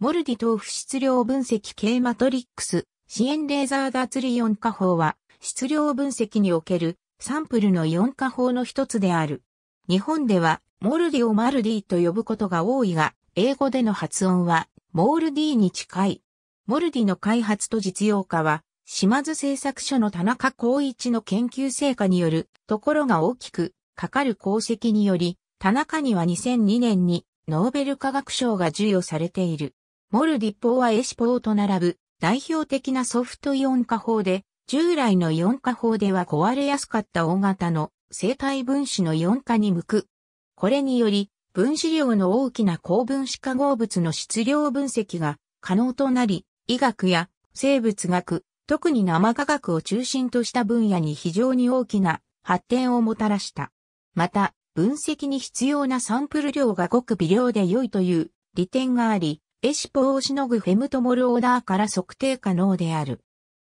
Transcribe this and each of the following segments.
モルディ等不質量分析系マトリックス、支援レーザー脱離4化法は、質量分析におけるサンプルの4化法の一つである。日本では、モルディをマルディと呼ぶことが多いが、英語での発音は、モールディに近い。モルディの開発と実用化は、島津製作所の田中光一の研究成果によるところが大きくかかる功績により、田中には2002年にノーベル化学賞が授与されている。モルディッポーはエシポーと並ぶ代表的なソフトイオン化法で、従来のイオン化法では壊れやすかった大型の生体分子のイオン化に向く。これにより、分子量の大きな高分子化合物の質量分析が可能となり、医学や生物学、特に生化学を中心とした分野に非常に大きな発展をもたらした。また、分析に必要なサンプル量がごく微量で良いという利点があり、エシポをしのぐフェムトモルオーダーから測定可能である。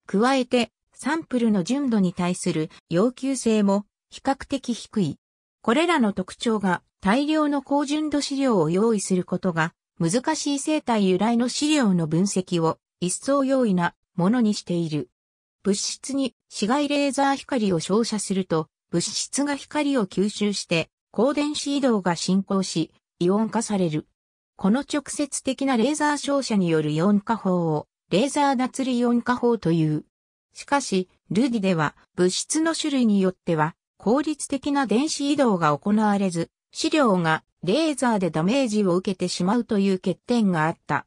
加えて、サンプルの純度に対する要求性も比較的低い。これらの特徴が大量の高純度資料を用意することが難しい生体由来の資料の分析を一層容易なものにしている。物質に紫外レーザー光を照射すると物質が光を吸収して光電子移動が進行しイオン化される。この直接的なレーザー照射によるイオン化法をレーザー脱離イオン化法という。しかし、ルディでは物質の種類によっては効率的な電子移動が行われず、資料がレーザーでダメージを受けてしまうという欠点があった。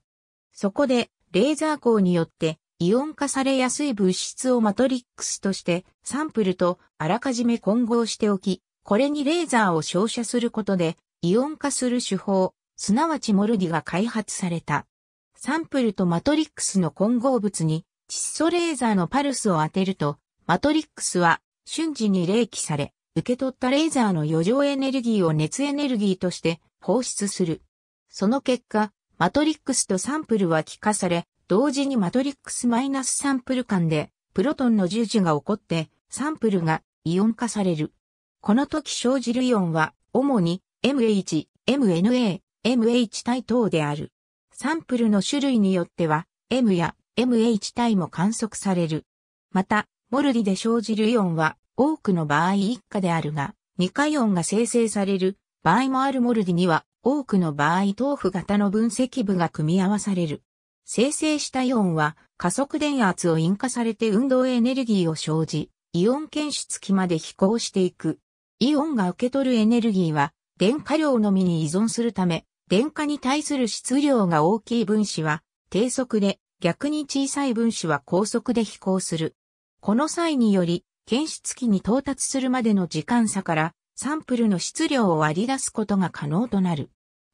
そこで、レーザー光によってイオン化されやすい物質をマトリックスとしてサンプルとあらかじめ混合しておき、これにレーザーを照射することでイオン化する手法すなわちモルディが開発された。サンプルとマトリックスの混合物に窒素レーザーのパルスを当てると、マトリックスは瞬時に冷気され、受け取ったレーザーの余剰エネルギーを熱エネルギーとして放出する。その結果、マトリックスとサンプルは気化され、同時にマトリックスマイナスサンプル間で、プロトンの十字が起こって、サンプルがイオン化される。この時生じるイオンは、主に MH、MNA、MH 体等である。サンプルの種類によっては、M や MH 体も観測される。また、モルディで生じるイオンは、多くの場合一家であるが、2価イオンが生成される場合もあるモルディには、多くの場合豆腐型の分析部が組み合わされる。生成したイオンは加速電圧を引火されて運動エネルギーを生じ、イオン検出器まで飛行していく。イオンが受け取るエネルギーは電荷量のみに依存するため、電荷に対する質量が大きい分子は低速で、逆に小さい分子は高速で飛行する。この際により、検出器に到達するまでの時間差から、サンプルの質量を割り出すことが可能となる。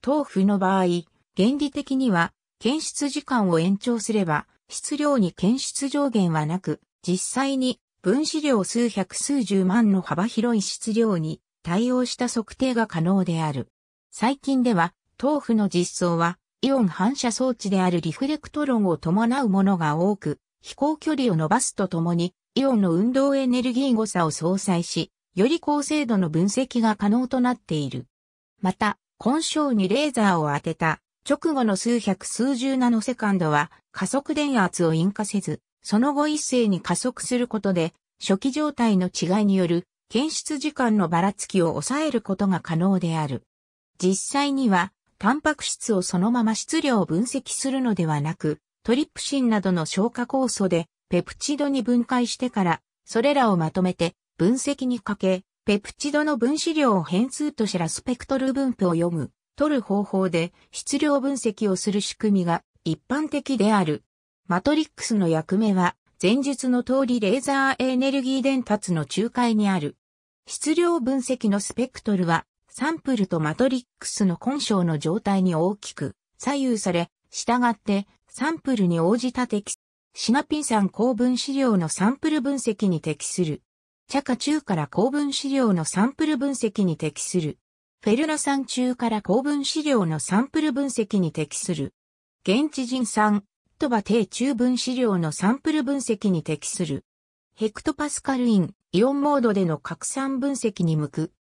豆腐の場合、原理的には、検出時間を延長すれば、質量に検出上限はなく、実際に分子量数百数十万の幅広い質量に対応した測定が可能である。最近では豆腐の実装は、イオン反射装置であるリフレクトロンを伴うものが多く、飛行距離を伸ばすとともに、イオンの運動エネルギー誤差を相殺し、より高精度の分析が可能となっている。また、根性にレーザーを当てた直後の数百数十ナノセカンドは加速電圧を引火せず、その後一斉に加速することで、初期状態の違いによる検出時間のばらつきを抑えることが可能である。実際にはタンパク質をそのまま質量を分析するのではなく、トリプシンなどの消化酵素で、ペプチドに分解してから、それらをまとめて、分析にかけ、ペプチドの分子量を変数としたスペクトル分布を読む、取る方法で質量分析をする仕組みが一般的である。マトリックスの役目は、前述の通りレーザーエネルギー伝達の仲介にある。質量分析のスペクトルは、サンプルとマトリックスの根性の状態に大きく左右され、従ってサンプルに応じた適シナピン酸高分子量のサンプル分析に適する。チャカ中から高分子量のサンプル分析に適する。フェルナ酸中から高分子量のサンプル分析に適する。現地人酸、トバ低中分子量のサンプル分析に適する。ヘクトパスカルイン、イオンモードでの拡散分析に向く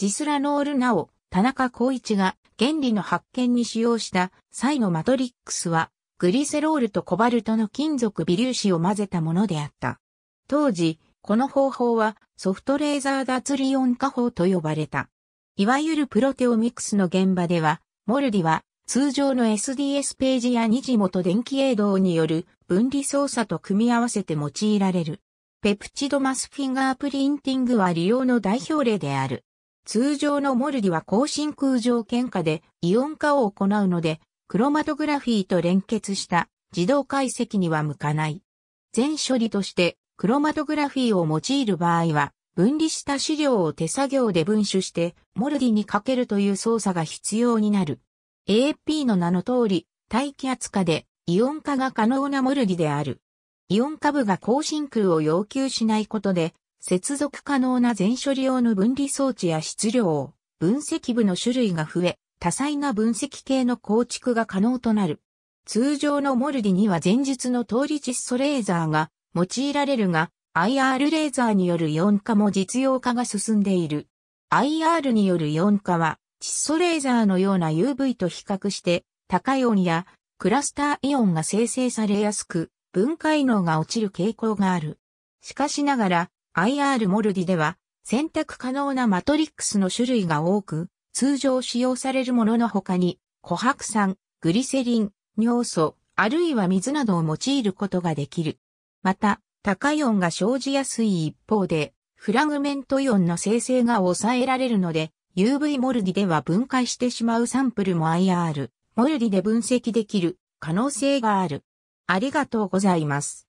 ジスラノールナオ、田中光一が原理の発見に使用した際のマトリックスは、グリセロールとコバルトの金属微粒子を混ぜたものであった。当時、この方法はソフトレーザー脱離音化法と呼ばれた。いわゆるプロテオミクスの現場では、モルディは通常の SDS ページや二次元電気映動による分離操作と組み合わせて用いられる。ペプチドマスフィンガープリンティングは利用の代表例である。通常のモルディは高真空条件下でイオン化を行うので、クロマトグラフィーと連結した自動解析には向かない。全処理としてクロマトグラフィーを用いる場合は、分離した資料を手作業で分種して、モルディにかけるという操作が必要になる。a p の名の通り、大気圧下でイオン化が可能なモルディである。イオン下部が高真空を要求しないことで、接続可能な全処理用の分離装置や質量、分析部の種類が増え、多彩な分析系の構築が可能となる。通常のモルディには前述の通り窒素レーザーが用いられるが、IR レーザーによるイオン化も実用化が進んでいる。IR によるイオン化は、窒素レーザーのような UV と比較して、高い音やクラスターイオンが生成されやすく、分解能が落ちる傾向がある。しかしながら、IR モルディでは、選択可能なマトリックスの種類が多く、通常使用されるものの他に、琥珀酸、グリセリン、尿素、あるいは水などを用いることができる。また、高い音が生じやすい一方で、フラグメントイオンの生成が抑えられるので、UV モルディでは分解してしまうサンプルも IR、モルディで分析できる可能性がある。ありがとうございます。